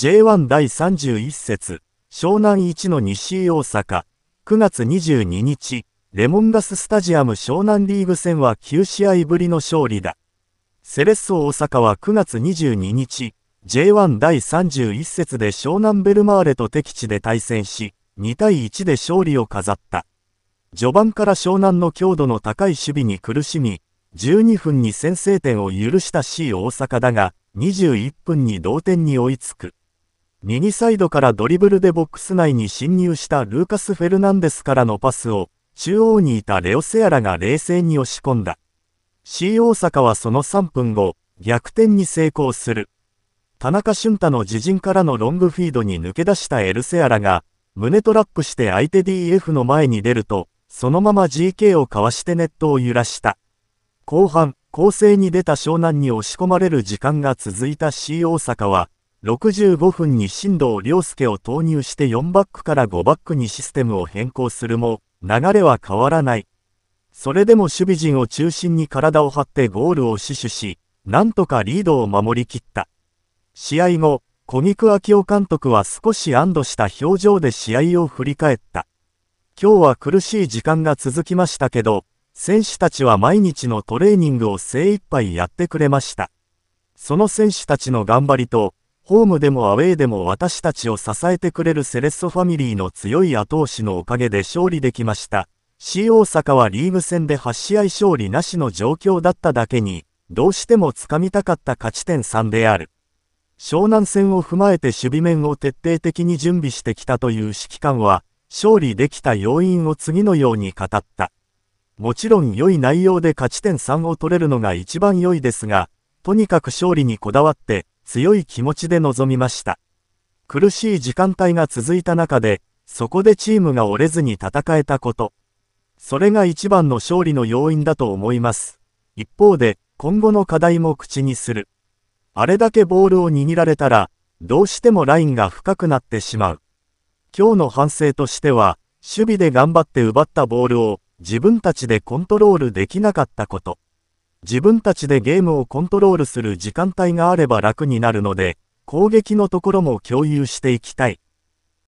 J1 第31節、湘南1の西大阪、9月22日、レモンガススタジアム湘南リーグ戦は9試合ぶりの勝利だ。セレッソ大阪は9月22日、J1 第31節で湘南ベルマーレと敵地で対戦し、2対1で勝利を飾った。序盤から湘南の強度の高い守備に苦しみ、12分に先制点を許した C 大阪だが、21分に同点に追いつく。右サイドからドリブルでボックス内に侵入したルーカス・フェルナンデスからのパスを、中央にいたレオセアラが冷静に押し込んだ。C 大阪はその3分後、逆転に成功する。田中俊太の自陣からのロングフィードに抜け出したエルセアラが、胸トラップして相手 DF の前に出ると、そのまま GK をかわしてネットを揺らした。後半、攻勢に出た湘南に押し込まれる時間が続いた C 大阪は、65分に新藤良介を投入して4バックから5バックにシステムを変更するも、流れは変わらない。それでも守備陣を中心に体を張ってゴールを死守し、なんとかリードを守りきった。試合後、小菊昭夫監督は少し安堵した表情で試合を振り返った。今日は苦しい時間が続きましたけど、選手たちは毎日のトレーニングを精一杯やってくれました。その選手たちの頑張りと、ホームでもアウェーでも私たちを支えてくれるセレッソファミリーの強い後押しのおかげで勝利できました。C 大阪はリーグ戦で8試合勝利なしの状況だっただけに、どうしても掴みたかった勝ち点3である。湘南戦を踏まえて守備面を徹底的に準備してきたという指揮官は、勝利できた要因を次のように語った。もちろん良い内容で勝ち点3を取れるのが一番良いですが、とにかく勝利にこだわって、強い気持ちで臨みました。苦しい時間帯が続いた中で、そこでチームが折れずに戦えたこと。それが一番の勝利の要因だと思います。一方で、今後の課題も口にする。あれだけボールを握られたら、どうしてもラインが深くなってしまう。今日の反省としては、守備で頑張って奪ったボールを自分たちでコントロールできなかったこと。自分たちでゲームをコントロールする時間帯があれば楽になるので、攻撃のところも共有していきたい。